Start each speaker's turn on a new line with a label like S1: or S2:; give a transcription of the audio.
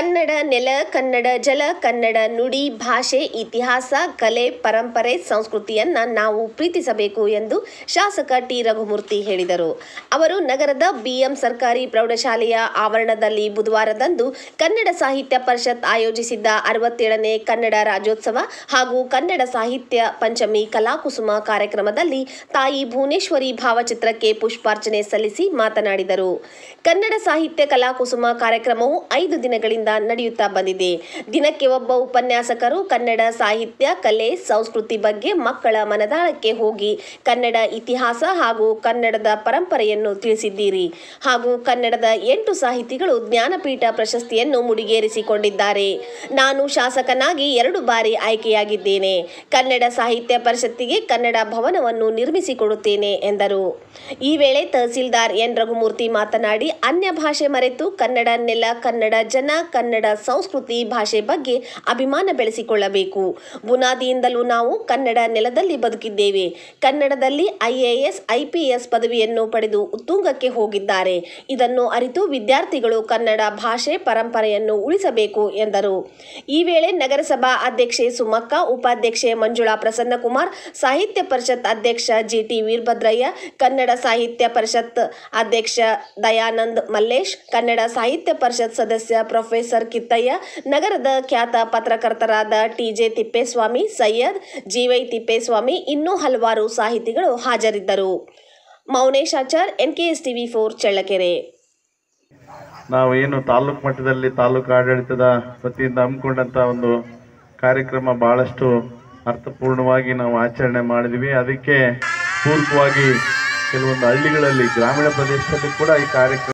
S1: ಕನ್ನಡ ನೆಲ ಕನ್ನಡ ಜಲ ಕನ್ನಡ ನುಡಿ ಭಾಷೆ ಇತಿಹಾಸ ಕಲೆ ಪರಂಪರೆ ಸಂಸ್ಕೃತಿಯನ್ನು ನಾವು ಪ್ರೀತಿಸಬೇಕು ಎಂದು ಶಾಸಕ ಟಿ ರಘುಮೂರ್ತಿ ಹೇಳಿದರು ಅವರು ನಗರದ ಬಿಎಂ ಸರ್ಕಾರಿ ಪ್ರೌಢಶಾಲೆಯ ಆವರಣದಲ್ಲಿ ಬುಧವಾರದಂದು ಕನ್ನಡ ಸಾಹಿತ್ಯ ಪರಿಷತ್ ಆಯೋಜಿಸಿದ್ದ ಅರವತ್ತೇಳನೇ ಕನ್ನಡ ರಾಜ್ಯೋತ್ಸವ ಹಾಗೂ ಕನ್ನಡ ಸಾಹಿತ್ಯ ಪಂಚಮಿ ಕಲಾಕುಸುಮ ಕಾರ್ಯಕ್ರಮದಲ್ಲಿ ತಾಯಿ ಭುವನೇಶ್ವರಿ ಭಾವಚಿತ್ರಕ್ಕೆ ಪುಷ್ಪಾರ್ಚನೆ ಸಲ್ಲಿಸಿ ಮಾತನಾಡಿದರು ಕನ್ನಡ ಸಾಹಿತ್ಯ ಕಲಾಕುಸುಮ ಕಾರ್ಯಕ್ರಮವು ಐದು ದಿನಗಳಿಂದ ನಡೆಯುತ್ತಾ ಬಂದಿದೆ ದಿನಕ್ಕೆ ಒಬ್ಬ ಉಪನ್ಯಾಸಕರು ಕನ್ನಡ ಸಾಹಿತ್ಯ ಕಲೆ ಸಂಸ್ಕೃತಿ ಬಗ್ಗೆ ಮಕ್ಕಳ ಮನದಾಳಕ್ಕೆ ಹೋಗಿ ಕನ್ನಡ ಇತಿಹಾಸ ಹಾಗೂ ಕನ್ನಡದ ಪರಂಪರೆಯನ್ನು ತಿಳಿಸಿದ್ದೀರಿ ಹಾಗೂ ಕನ್ನಡದ ಎಂಟು ಸಾಹಿತಿಗಳು ಜ್ಞಾನಪೀಠ ಪ್ರಶಸ್ತಿಯನ್ನು ಮುಡಿಗೇರಿಸಿಕೊಂಡಿದ್ದಾರೆ ನಾನು ಶಾಸಕನಾಗಿ ಎರಡು ಬಾರಿ ಆಯ್ಕೆಯಾಗಿದ್ದೇನೆ ಕನ್ನಡ ಸಾಹಿತ್ಯ ಪರಿಷತ್ತಿಗೆ ಕನ್ನಡ ಭವನವನ್ನು ನಿರ್ಮಿಸಿಕೊಡುತ್ತೇನೆ ಎಂದರು ಈ ವೇಳೆ ತಹಸೀಲ್ದಾರ್ ಎನ್ ರಘುಮೂರ್ತಿ ಮಾತನಾಡಿ ಅನ್ಯ ಭಾಷೆ ಮರೆತು ಕನ್ನಡ ನೆಲ ಕನ್ನಡ ಜನ ಕನ್ನಡ ಸಂಸ್ಕೃತಿ ಭಾಷೆ ಬಗ್ಗೆ ಅಭಿಮಾನ ಬೆಳೆಸಿಕೊಳ್ಳಬೇಕು ಬುನಾದಿಯಿಂದಲೂ ನಾವು ಕನ್ನಡ ನೆಲದಲ್ಲಿ ಬದುಕಿದ್ದೇವೆ ಕನ್ನಡದಲ್ಲಿ ಐಎಎಸ್ ಐಪಿಎಸ್ ಪದವಿಯನ್ನು ಪಡೆದು ಉತ್ತುಂಗಕ್ಕೆ ಹೋಗಿದ್ದಾರೆ ಇದನ್ನು ಅರಿತು ವಿದ್ಯಾರ್ಥಿಗಳು ಕನ್ನಡ ಭಾಷೆ ಪರಂಪರೆಯನ್ನು ಉಳಿಸಬೇಕು ಎಂದರು ಈ ವೇಳೆ ನಗರಸಭಾ ಅಧ್ಯಕ್ಷೆ ಸುಮಕ್ಕ ಉಪಾಧ್ಯಕ್ಷೆ ಮಂಜುಳಾ ಪ್ರಸನ್ನಕುಮಾರ್ ಸಾಹಿತ್ಯ ಪರಿಷತ್ ಅಧ್ಯಕ್ಷ ಜಿಟಿ ವೀರಭದ್ರಯ್ಯ ಕನ್ನಡ ಸಾಹಿತ್ಯ ಪರಿಷತ್ ಅಧ್ಯಕ್ಷ ದಯಾನಂದ್ ಮಲ್ಲೇಶ್ ಕನ್ನಡ ಸಾಹಿತ್ಯ ಪರಿಷತ್ ಸದಸ್ಯ ಪ್ರೊಫೆ ಪ್ರೊಫೆಸರ್ ಕಿತ್ತಯ್ಯ ನಗರದ ಖ್ಯಾತ ಪತ್ರಕರ್ತರಾದ T J Thippeswamy Syed G Y Thippeswamy ಇನ್ನೂ ಹಲವಾರು ಸಾಹಿತಿಗಳು ಹಾಜರಿದ್ದರು Mounesh N K S TV four Challakere
S2: ಏನು ತಾಲೂಕು ಮಟ್ಟದಲ್ಲಿ ತಾಲೂಕು ಆಡಳಿತದ ವತಿಯಿಂದ ಹಮ್ಮಿಕೊಂಡಂತ ಒಂದು ಕಾರ್ಯಕ್ರಮ ಬಹಳಷ್ಟು ಅರ್ಥಪೂರ್ಣವಾಗಿ ನಾವು ಆಚರಣೆ ಮಾಡಿದ್ವಿ ಅದಕ್ಕೆ ಪೂರ್ವವಾಗಿ ಕೆಲವೊಂದು ಹಳ್ಳಿಗಳಲ್ಲಿ ಗ್ರಾಮೀಣ ಪ್ರದೇಶದಲ್ಲಿ ಕೂಡ ಈ ಕಾರ್ಯಕ್ರಮ